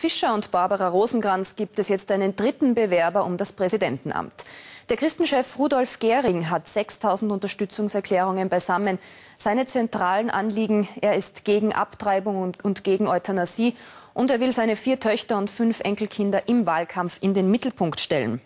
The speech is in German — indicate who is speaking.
Speaker 1: Fischer und Barbara Rosenkranz gibt es jetzt einen dritten Bewerber um das Präsidentenamt. Der Christenchef Rudolf Gehring hat 6000 Unterstützungserklärungen beisammen. Seine zentralen Anliegen, er ist gegen Abtreibung und, und gegen Euthanasie und er will seine vier Töchter und fünf Enkelkinder im Wahlkampf in den Mittelpunkt stellen.